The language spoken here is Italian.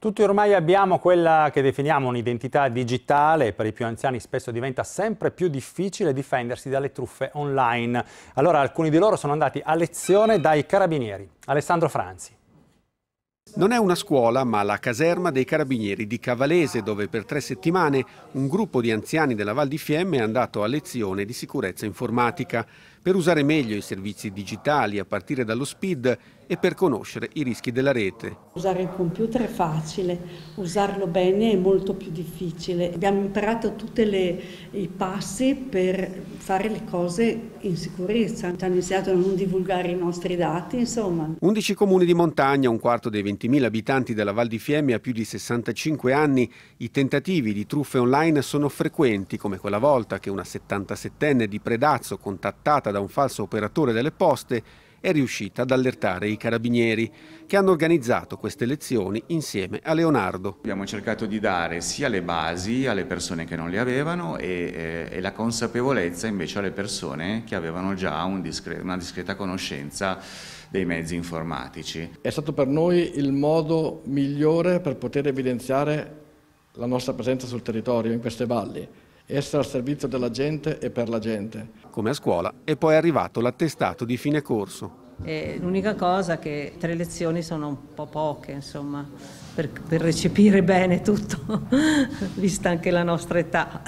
Tutti ormai abbiamo quella che definiamo un'identità digitale e per i più anziani spesso diventa sempre più difficile difendersi dalle truffe online. Allora alcuni di loro sono andati a lezione dai carabinieri. Alessandro Franzi. Non è una scuola, ma la caserma dei carabinieri di Cavalese, dove per tre settimane un gruppo di anziani della Val di Fiemme è andato a lezione di sicurezza informatica per usare meglio i servizi digitali a partire dallo SPID e per conoscere i rischi della rete. Usare il computer è facile, usarlo bene è molto più difficile. Abbiamo imparato tutti i passi per fare le cose in sicurezza. Ci hanno iniziato a non divulgare i nostri dati, insomma. 11 comuni di montagna, un quarto dei 20.000 abitanti della Val di Fiemme ha più di 65 anni. I tentativi di truffe online sono frequenti, come quella volta che una 77enne di Predazzo, contattata trovata da un falso operatore delle poste, è riuscita ad allertare i carabinieri che hanno organizzato queste lezioni insieme a Leonardo. Abbiamo cercato di dare sia le basi alle persone che non le avevano e, eh, e la consapevolezza invece alle persone che avevano già un discre una discreta conoscenza dei mezzi informatici. È stato per noi il modo migliore per poter evidenziare la nostra presenza sul territorio in queste valli essere al servizio della gente e per la gente. Come a scuola è poi arrivato l'attestato di fine corso. L'unica cosa è che tre lezioni sono un po' poche, insomma, per, per recepire bene tutto, vista anche la nostra età.